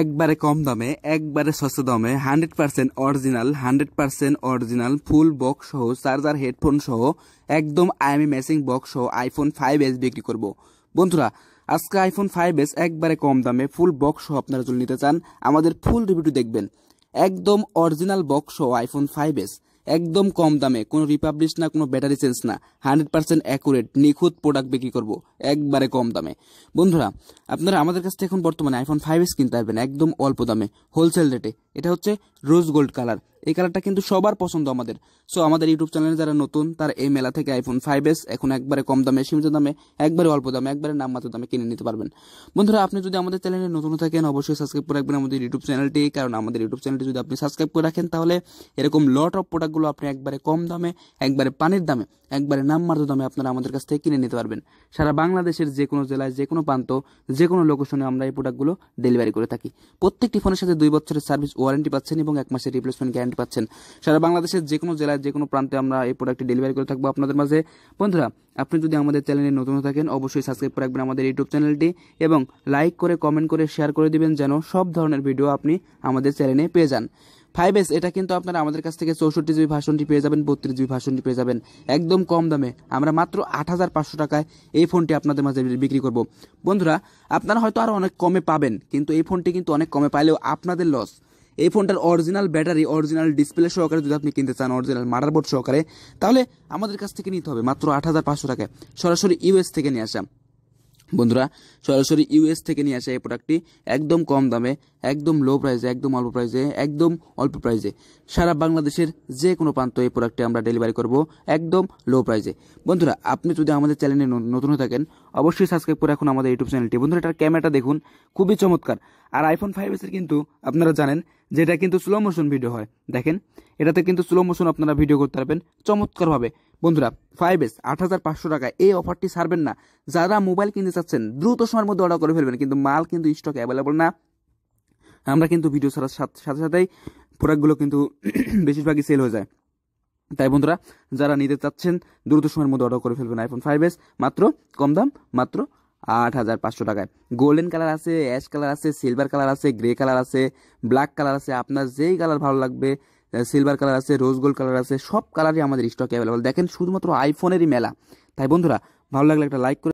একবারে কম দামে একবারে সস্তা দামে hundred percent original hundred percent original full box সহ চার্জার হেডফোন সহ একদম আইএমই ম্যাচিং বক্স সহ আইফোন ফাইভ এস বিক্রি করব বন্ধুরা আজকে আইফোন ফাইভ এস একবারে কম দামে ফুল বক্স সহ আপনারা যদি নিতে চান আমাদের ফুল রিভিউটি দেখবেন একদম অরিজিনাল বক্স সহ আইফোন ফাইভ এস একদম কম দামে কোনো রিপাবলিশ না কোনো ব্যাটারি চেঞ্জ না হান্ড্রেড পার্সেন্ট অ্যাকুরেট নিখুঁত প্রোডাক্ট বিক্রি করব একবারে কম দামে বন্ধুরা আপনারা আমাদের কাছ থেকে এখন বর্তমানে আইফোন ফাইভ এস কিনতে পারবেন একদম অল্প দামে হোলসেল রেটে এটা হচ্ছে রোজ গোল্ড কালার এই কালারটা কিন্তু সবার পছন্দ আমাদের সো আমাদের ইউটিউব চ্যানেলে যারা নতুন তারা এই মেলা থেকে আইফোন ফাইভ এস এখন একবারে কম দামে সীমিত দামে একবারে অল্প দামে একবারে নাম মাত্র দামে কিনে নিতে পারবেন বন্ধুরা আপনি যদি আমাদের চ্যানেলে নতুন থাকেন অবশ্যই সাবস্ক্রাইব করে রাখবেন আমাদের ইউটিউব চ্যানেলটি কারণ আমাদের ইউটিউব চ্যানেলটি যদি আপনি সাবস্ক্রাইব করে রাখেন তাহলে এরকম লট অফ প্রোডাক্টগুলো আপনি একবারে কম দামে একবারে পানির দামে একবারে নাম মাত্র দামে আপনারা আমাদের কাছ থেকে কিনে নিতে পারবেন সারা বাংলাদেশের যে কোনো জেলায় যে কোনো প্রান্ত যে কোনো লোকেশনে আমরা এই প্রোডাক্টগুলো ডেলিভারি করে থাকি প্রত্যেকটি ফোনের সাথে দুই বছরের সার্ভিস ওয়ারেন্টি পাচ্ছেন এবং এক মাসের রিপ্লেসমেন্ট গ্যারান্টি গ্যারান্টি পাচ্ছেন সারা বাংলাদেশের যে কোনো জেলায় যে কোনো প্রান্তে আমরা এই প্রোডাক্টটি ডেলিভারি করে থাকবো আপনাদের মাঝে বন্ধুরা আপনি যদি আমাদের চ্যানেলে নতুন থাকেন অবশ্যই সাবস্ক্রাইব করে রাখবেন আমাদের ইউটিউব চ্যানেলটি এবং লাইক করে কমেন্ট করে শেয়ার করে দিবেন যেন সব ধরনের ভিডিও আপনি আমাদের চ্যানেলে পেয়ে যান ফাইভ এস এটা কিন্তু আপনারা আমাদের কাছ থেকে চৌষট্টি জিবি ভাষণটি পেয়ে যাবেন বত্রিশ জিবি ভাষণটি পেয়ে যাবেন একদম কম দামে আমরা মাত্র আট হাজার পাঁচশো টাকায় এই ফোনটি আপনাদের মাঝে বিক্রি করব বন্ধুরা আপনারা হয়তো আরও অনেক কমে পাবেন কিন্তু এই ফোনটি কিন্তু অনেক কমে পাইলেও আপনাদের লস এই ফোনটার অরিজিনাল ব্যাটারি অরিজিনাল ডিসপ্লে সহকারে যদি আপনি কিনতে চান অরিজিনাল মাদারবোর্ড সহকারে তাহলে আমাদের কাছ থেকে নিতে হবে মাত্র আট হাজার পাঁচশো টাকায় সরাসরি ইউএস থেকে নিয়ে আসা বন্ধুরা সরাসরি ইউএস থেকে নিয়ে আসা এই প্রোডাক্টটি একদম কম দামে একদম লো প্রাইসে একদম অল্প প্রাইসে একদম অল্প প্রাইসে সারা বাংলাদেশের যে কোনো প্রান্ত এই প্রোডাক্টটি আমরা ডেলিভারি করব একদম লো প্রাইসে বন্ধুরা আপনি যদি আমাদের চ্যানেলে নতুন হয়ে থাকেন অবশ্যই সাবস্ক্রাইব করে এখন আমাদের ইউটিউব চ্যানেলটি বন্ধুরা এটার ক্যামেরাটা দেখুন খুবই চমৎকার আর আইফোন ফাইভ এসের কিন্তু আপনারা জানেন যেটা কিন্তু স্লো মোশন ভিডিও হয় দেখেন এটাতে কিন্তু স্লো মোশন আপনারা ভিডিও করতে পারবেন চমৎকারভাবে বন্ধুরা ফাইভ এস আট হাজার পাঁচশো টাকা এই অফারটি ছাড়বেন না যারা মোবাইল কিনতে চাচ্ছেন দ্রুত সময়ের মধ্যে অর্ডার করে ফেলবেন কিন্তু মাল কিন্তু স্টক অ্যাভেলেবল না আমরা কিন্তু ভিডিও ছাড়ার সাথে সাথেই প্রোডাক্টগুলো কিন্তু বেশিরভাগই সেল হয়ে যায় তাই বন্ধুরা যারা নিতে চাচ্ছেন দ্রুত সময়ের মধ্যে অর্ডার করে ফেলবেন আইফোন ফাইভ এস মাত্র কম দাম মাত্র আট হাজার পাঁচশো টাকায় গোল্ডেন কালার আছে অ্যাশ কালার আছে সিলভার কালার আছে গ্রে কালার আছে ব্ল্যাক কালার আছে আপনার যেই কালার ভালো লাগবে সিলভার কালার আছে রোজ গোল্ড কালার আছে সব কালারই আমাদের স্টক অ্যাভেলেবল দেখেন শুধুমাত্র আইফোনেরই মেলা তাই বন্ধুরা ভালো লাগলে একটা লাইক করে